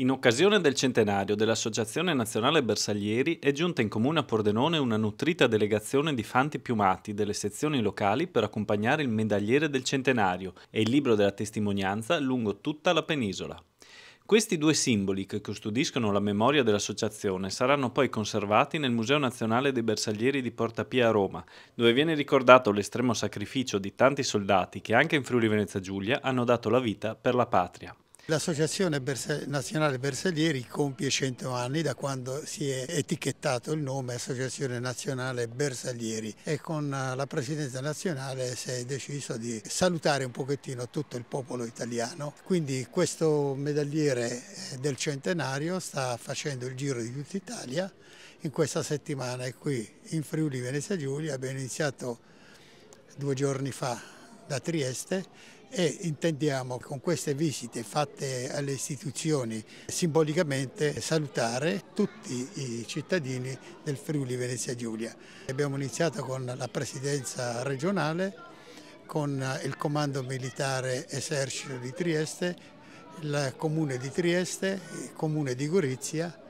In occasione del centenario dell'Associazione Nazionale Bersaglieri è giunta in comune a Pordenone una nutrita delegazione di fanti piumati delle sezioni locali per accompagnare il medagliere del centenario e il libro della testimonianza lungo tutta la penisola. Questi due simboli che custodiscono la memoria dell'associazione saranno poi conservati nel Museo Nazionale dei Bersaglieri di Porta Pia a Roma, dove viene ricordato l'estremo sacrificio di tanti soldati che anche in Friuli Venezia Giulia hanno dato la vita per la patria. L'Associazione Nazionale Bersaglieri compie 100 anni da quando si è etichettato il nome Associazione Nazionale Bersaglieri e con eh, la Presidenza nazionale si è deciso di salutare un pochettino tutto il popolo italiano. Quindi questo medagliere eh, del centenario sta facendo il giro di tutta Italia. In questa settimana è qui in Friuli Venezia Giulia, abbiamo iniziato due giorni fa da Trieste e intendiamo con queste visite fatte alle istituzioni simbolicamente salutare tutti i cittadini del Friuli Venezia Giulia. Abbiamo iniziato con la presidenza regionale, con il comando militare esercito di Trieste, il comune di Trieste, il comune di Gorizia,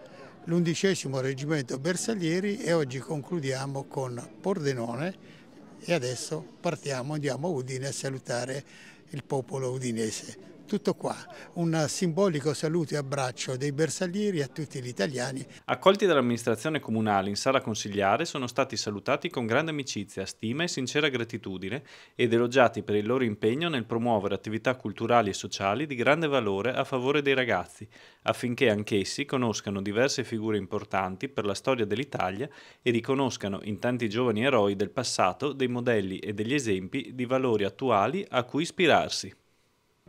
l'undicesimo reggimento Bersaglieri e oggi concludiamo con Pordenone e adesso partiamo, andiamo a Udine a salutare il popolo udinese. Tutto qua, un simbolico saluto e abbraccio dei bersaglieri a tutti gli italiani. Accolti dall'amministrazione comunale in sala consigliare sono stati salutati con grande amicizia, stima e sincera gratitudine ed elogiati per il loro impegno nel promuovere attività culturali e sociali di grande valore a favore dei ragazzi, affinché anch'essi conoscano diverse figure importanti per la storia dell'Italia e riconoscano in tanti giovani eroi del passato dei modelli e degli esempi di valori attuali a cui ispirarsi.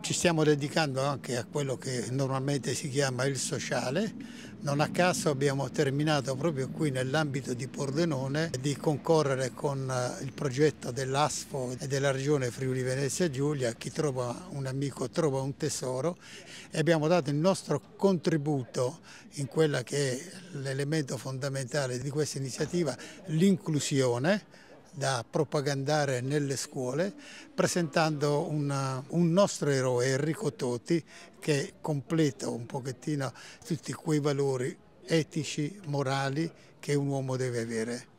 Ci stiamo dedicando anche a quello che normalmente si chiama il sociale. Non a caso abbiamo terminato proprio qui nell'ambito di Pordenone di concorrere con eh, il progetto dell'ASFO e della Regione Friuli Venezia Giulia, chi trova un amico trova un tesoro e abbiamo dato il nostro contributo in quella che è l'elemento fondamentale di questa iniziativa, l'inclusione da propagandare nelle scuole presentando una, un nostro eroe Enrico Toti che completa un pochettino tutti quei valori etici, morali che un uomo deve avere.